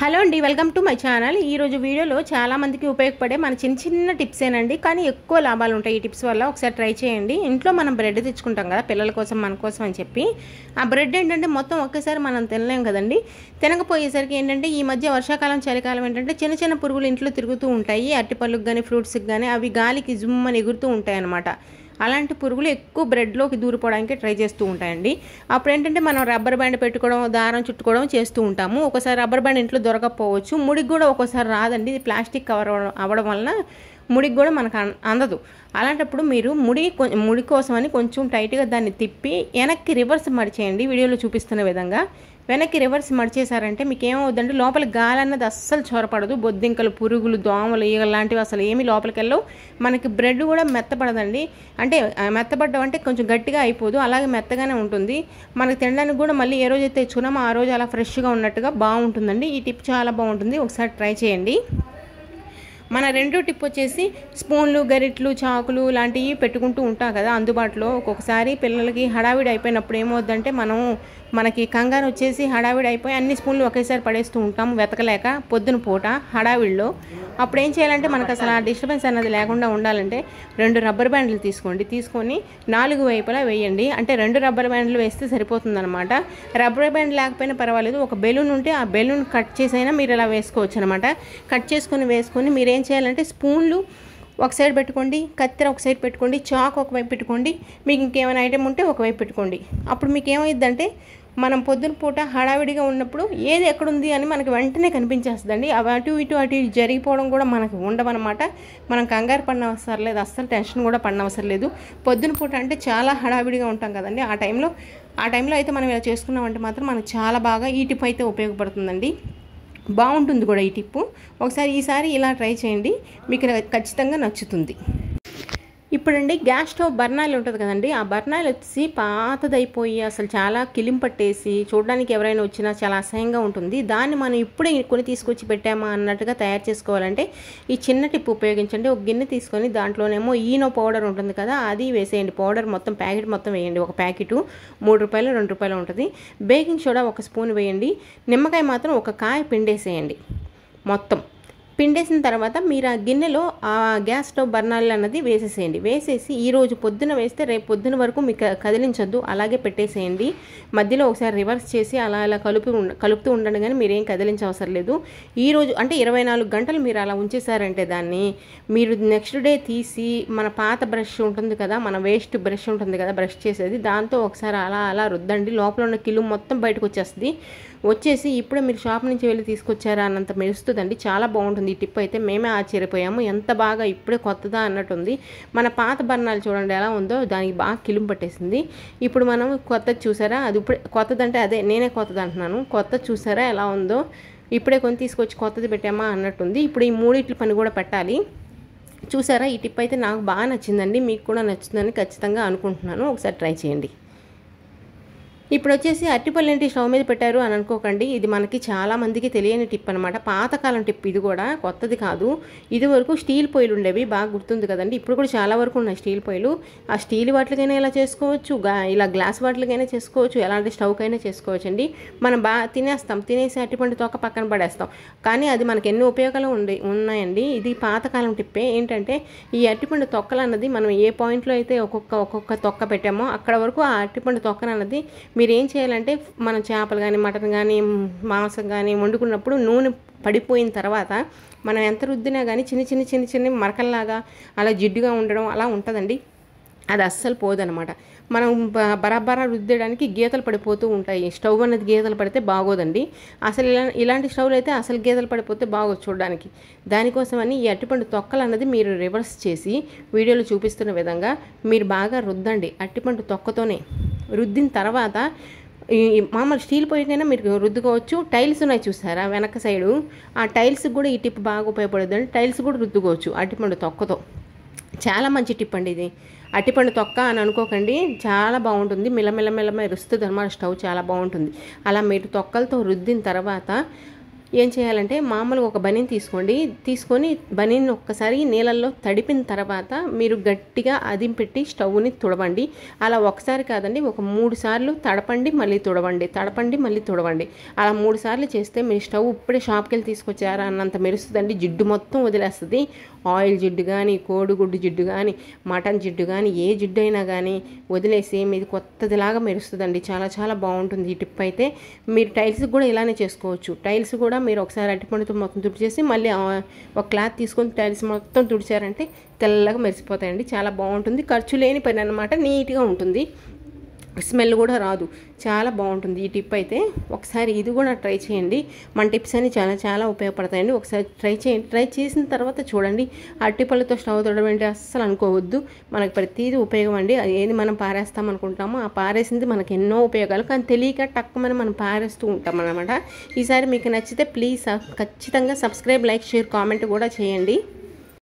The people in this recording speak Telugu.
హలో అండి వెల్కమ్ టు మై ఛానల్ ఈరోజు వీడియోలో చాలామందికి ఉపయోగపడే మన చిన్న చిన్న టిప్సేనండి కానీ ఎక్కువ లాభాలు ఉంటాయి ఈ టిప్స్ వల్ల ఒకసారి ట్రై చేయండి ఇంట్లో మనం బ్రెడ్ తెచ్చుకుంటాం కదా పిల్లల కోసం మన కోసం అని చెప్పి ఆ బ్రెడ్ ఏంటంటే మొత్తం ఒకేసారి మనం తినలేం కదండి తినకపోయేసరికి ఏంటంటే ఈ మధ్య వర్షాకాలం చలికాలం ఏంటంటే చిన్న చిన్న పురుగులు ఇంట్లో తిరుగుతూ ఉంటాయి అరటిపళ్ళకు కానీ ఫ్రూట్స్కి కానీ అవి గాలికి జుమ్మని ఎగురుతూ ఉంటాయి అన్నమాట అలాంటి పురుగులు ఎక్కువ బ్రెడ్లోకి దూరిపోవడానికి ట్రై చేస్తూ ఉంటాయండి అప్పుడు ఏంటంటే మనం రబ్బర్ బ్యాండ్ పెట్టుకోవడం దారం చుట్టుకోవడం చేస్తూ ఉంటాము ఒకసారి రబ్బర్ బ్యాండ్ ఇంట్లో దొరకకపోవచ్చు ముడికి కూడా ఒకసారి రాదండి ప్లాస్టిక్ కవర్ అవ్వడం వలన ముడికి కూడా మనకు అందదు అలాంటప్పుడు మీరు ముడి ముడి కోసమని కొంచెం టైట్గా దాన్ని తిప్పి వెనక్కి రివర్స్ మడిచేయండి వీడియోలో చూపిస్తున్న విధంగా వెనక్కి రివర్స్ మడిచేశారంటే మీకు ఏమవుద్దంటే లోపల గాలి అన్నది అస్సలు చొరపడదు బొద్దింకలు పురుగులు దోమలు ఈగలు లాంటివి అసలు ఏమి లోపలికి వెళ్ళవు మనకి బ్రెడ్ కూడా మెత్తపడదండి అంటే మెత్తపడడం అంటే కొంచెం గట్టిగా అయిపోదు అలాగే మెత్తగానే ఉంటుంది మనకి తినడానికి కూడా మళ్ళీ ఏ రోజైతే తెచ్చుకున్నామో ఆ రోజు అలా ఫ్రెష్గా ఉన్నట్టుగా బాగుంటుందండి ఈ టిప్ చాలా బాగుంటుంది ఒకసారి ట్రై చేయండి మన రెండో టిప్ వచ్చేసి స్పూన్లు గరిట్లు చాకులు లాంటివి పెట్టుకుంటూ ఉంటాం కదా అందుబాటులో ఒక్కొక్కసారి పిల్లలకి హడావిడి అయిపోయినప్పుడు ఏమవుద్దంటే మనం మనకి కంగారు వచ్చేసి హడావిడి అయిపోయి అన్ని స్పూన్లు ఒకేసారి పడేస్తూ ఉంటాం వెతకలేక పొద్దున పూట హడావిడిలో అప్పుడు ఏం చేయాలంటే మనకు అసలు ఆ డిస్టర్బెన్స్ అనేది లేకుండా ఉండాలంటే రెండు రబ్బర్ బ్యాండ్లు తీసుకోండి తీసుకొని నాలుగు వైపులా వేయండి అంటే రెండు రబ్బర్ బ్యాండ్లు వేస్తే సరిపోతుందనమాట రబ్బర్ బ్యాండ్ లేకపోయినా పర్వాలేదు ఒక బెలూన్ ఉంటే ఆ బెలూన్ కట్ చేసైనా మీరు ఇలా వేసుకోవచ్చు అనమాట కట్ చేసుకొని వేసుకొని మీరు ఏం చేయాలంటే స్పూన్లు ఒక సైడ్ పెట్టుకోండి కత్తెర ఒక సైడ్ పెట్టుకోండి చాక్ ఒకవైపు పెట్టుకోండి మీకు ఇంకేమైనా ఐటెం ఉంటే ఒకవైపు పెట్టుకోండి అప్పుడు మీకు ఏమైందంటే మనం పొద్దున పూట హడావిడిగా ఉన్నప్పుడు ఏది ఎక్కడుంది అని మనకు వెంటనే కనిపించేస్తుందండి అవి అటు ఇటు అటు జరిగిపోవడం కూడా మనకు ఉండవన్నమాట మనం కంగారు పడినవసరం లేదు అస్సలు టెన్షన్ కూడా పడినవసరం లేదు పొద్దున పూట అంటే చాలా హడావిడిగా ఉంటాం కదండి ఆ టైంలో ఆ టైంలో అయితే మనం ఇలా చేసుకున్నామంటే మాత్రం మనకు చాలా బాగా ఈ టిప్ అయితే ఉపయోగపడుతుందండి బాగుంటుంది కూడా ఈ టిప్పు ఒకసారి ఈసారి ఇలా ట్రై చేయండి మీకు ఖచ్చితంగా నచ్చుతుంది ఇప్పుడండి గ్యాస్ స్టవ్ బర్నాయిల్ ఉంటుంది కదండి ఆ బర్నాయిల్ వచ్చి పాతదైపోయి అసలు చాలా కిలిం పట్టేసి చూడడానికి ఎవరైనా వచ్చినా చాలా అసహ్యంగా ఉంటుంది దాన్ని మనం ఇప్పుడే కొని తీసుకొచ్చి పెట్టామా అన్నట్టుగా తయారు చేసుకోవాలంటే ఈ చిన్న టిప్ ఉపయోగించండి ఒక గిన్నె తీసుకొని దాంట్లోనేమో ఈనో పౌడర్ ఉంటుంది కదా అది వేసేయండి పౌడర్ మొత్తం ప్యాకెట్ మొత్తం వేయండి ఒక ప్యాకెట్ మూడు రూపాయలు రెండు రూపాయలు ఉంటుంది బేకింగ్ సోడా ఒక స్పూన్ వేయండి నిమ్మకాయ మాత్రం ఒక కాయ పిండేసేయండి మొత్తం పిండేసిన తర్వాత మీరు ఆ గిన్నెలో ఆ గ్యాస్ స్టవ్ బర్నాలు అన్నది వేసేసేయండి వేసేసి ఈ రోజు పొద్దున వేస్తే రేపు పొద్దున వరకు మీకు కదిలించొద్దు అలాగే పెట్టేసేయండి మధ్యలో ఒకసారి రివర్స్ చేసి అలా అలా కలుపు కలుపుతూ ఉండండి కానీ మీరేం కదిలించవసరం లేదు ఈ రోజు అంటే ఇరవై నాలుగు గంటలు మీరు అలా ఉంచేసారంటే దాన్ని మీరు నెక్స్ట్ డే తీసి మన పాత బ్రష్ ఉంటుంది కదా మన వేస్ట్ బ్రష్ ఉంటుంది కదా బ్రష్ చేసేది దాంతో ఒకసారి అలా అలా రుద్దండి లోపల ఉన్న కిలు మొత్తం బయటకు వచ్చేస్తుంది వచ్చేసి ఇప్పుడే మీరు షాప్ నుంచి వెళ్ళి తీసుకొచ్చారా అన్నంత మెరుస్తుందండి చాలా బాగుంటుంది ఉంటుంది ఈ టిప్ అయితే మేమే ఆశ్చర్యపోయాము ఎంత బాగా ఇప్పుడే కొత్తదా అన్నట్టుంది మన పాత బర్ణాలు చూడండి ఎలా ఉందో దానికి బాగా కిలుం పట్టేసింది ఇప్పుడు మనం కొత్తది చూసారా అది ఇప్పుడే కొత్తదంటే అదే నేనే కొత్తది అంటున్నాను కొత్త చూసారా ఎలా ఉందో ఇప్పుడే కొని తీసుకొచ్చి కొత్తది పెట్టామా అన్నట్టుంది ఇప్పుడు ఈ మూడిట్ల పని కూడా పెట్టాలి చూసారా ఈ టిప్ అయితే నాకు బాగా నచ్చిందండి మీకు కూడా నచ్చిందని ఖచ్చితంగా అనుకుంటున్నాను ఒకసారి ట్రై చేయండి ఇప్పుడు వచ్చేసి అరటిపళ్ళు ఏంటి స్టవ్ మీద పెట్టారు అని అనుకోకండి ఇది మనకి చాలామందికి తెలియని టిప్ అనమాట పాతకాలం టిప్ ఇది కూడా కొత్తది కాదు ఇది వరకు స్టీల్ పొయ్యిలు ఉండేవి బాగా గుర్తుంది కదండి ఇప్పుడు కూడా చాలా వరకు ఉన్నాయి స్టీల్ పొయ్యిలు ఆ స్టీల్ వాటికైనా ఇలా చేసుకోవచ్చు ఇలా గ్లాస్ వాటికైనా చేసుకోవచ్చు ఎలాంటి స్టవ్కైనా చేసుకోవచ్చు అండి మనం బాగా తినేస్తాం తినేసి అరటిపండు తోక పక్కన పడేస్తాం కానీ అది మనకి ఎన్ని ఉపయోగాలు ఉండే ఉన్నాయండి ఇది పాతకాలం టిప్పే ఏంటంటే ఈ అరటిపండు తొక్కలు అన్నది మనం ఏ పాయింట్లో అయితే ఒక్కొక్క ఒక్కొక్క తొక్క పెట్టామో అక్కడ వరకు ఆ అరటిపండు తొక్కలు అన్నది మీరు ఏం చేయాలంటే మనం చేపలు కానీ మటన్ కానీ మాంసం కానీ వండుకున్నప్పుడు నూనె పడిపోయిన తర్వాత మనం ఎంత రుద్దినా కానీ చిన్న చిన్న చిన్న చిన్న మరకల్లాగా అలా జిడ్డుగా ఉండడం అలా ఉంటుందండి అది అస్సలు పోదనమాట మనం బరాబరా రుద్దేయడానికి గీతలు పడిపోతూ ఉంటాయి స్టవ్ అనేది గీతలు పడితే బాగోదండి అసలు ఇలా ఇలాంటి స్టవ్లు అయితే అసలు గీతలు పడిపోతే బాగోదు చూడడానికి దానికోసమని ఈ అట్టిపండు తొక్కలు అన్నది మీరు రివర్స్ చేసి వీడియోలో చూపిస్తున్న విధంగా మీరు బాగా రుద్దండి అట్టిపండు తొక్కతోనే రుద్దిన తర్వాత ఈ మామూలు స్టీల్ పొయ్యికైనా మీరు రుద్దుకోవచ్చు టైల్స్ ఉన్నాయి చూసారా వెనక సైడు ఆ టైల్స్కి కూడా ఈ టిప్ బాగా ఉపయోగపడుతుంది టైల్స్ కూడా రుద్దుకోవచ్చు అటిపండు తొక్కతో చాలా మంచి టిప్ అండి ఇది అటిపండు తొక్క అని అనుకోకండి చాలా బాగుంటుంది మిలమిల మిలమ రుస్తుంది అనమాట స్టవ్ చాలా బాగుంటుంది అలా మీరు తొక్కలతో రుద్దిన తర్వాత ఏం చేయాలంటే మామూలుగా ఒక బనీని తీసుకోండి తీసుకొని బనీని ఒక్కసారి నీళ్ళల్లో తడిపిన తర్వాత మీరు గట్టిగా అదింపెట్టి స్టవ్ని తుడవండి అలా ఒకసారి కాదండి ఒక మూడు సార్లు తడపండి మళ్ళీ తుడవండి తడపండి మళ్ళీ తుడవండి అలా మూడు సార్లు చేస్తే మీ స్టవ్ ఇప్పుడే షాప్కి వెళ్ళి తీసుకొచ్చారా అన్నంత మెరుస్తుందండి జిడ్డు మొత్తం వదిలేస్తుంది ఆయిల్ జిడ్డు కానీ కోడిగుడ్డు జిడ్డు కానీ మటన్ జిడ్డు కానీ ఏ జిడ్డు అయినా కానీ వదిలేసి మీది కొత్తదిలాగా మెరుస్తుందండి చాలా చాలా బాగుంటుంది ఈ టిప్ అయితే మీరు టైల్స్కి కూడా ఇలానే చేసుకోవచ్చు టైల్స్ కూడా కూడా మీరు ఒకసారి అరటిపండుతో మొత్తం తుడిచేసి మళ్ళీ ఒక క్లాత్ తీసుకొని టైల్స్ మొత్తం తుడిచారంటే తెల్లగా మెరిసిపోతాయండి చాలా బాగుంటుంది ఖర్చు లేని పని అనమాట నీట్గా ఉంటుంది స్మెల్ కూడా రాదు చాలా బాగుంటుంది ఈ టిప్ అయితే ఒకసారి ఇది కూడా ట్రై చేయండి మన టిప్స్ అన్ని చాలా చాలా ఉపయోగపడతాయండి ఒకసారి ట్రై చేయండి ట్రై చేసిన తర్వాత చూడండి అరటిపళ్ళతో స్టవ్ తోడడం అంటే అస్సలు అనుకోవద్దు మనకు ప్రతిదీ ఉపయోగం అండి ఏది మనం పారేస్తాం అనుకుంటామో ఆ పారేసింది మనకు ఎన్నో ఉపయోగాలు కానీ తెలియక టక్కుమని మనం పారేస్తూ ఉంటాం అనమాట ఈసారి మీకు నచ్చితే ప్లీజ్ ఖచ్చితంగా సబ్స్క్రైబ్ లైక్ షేర్ కామెంట్ కూడా చేయండి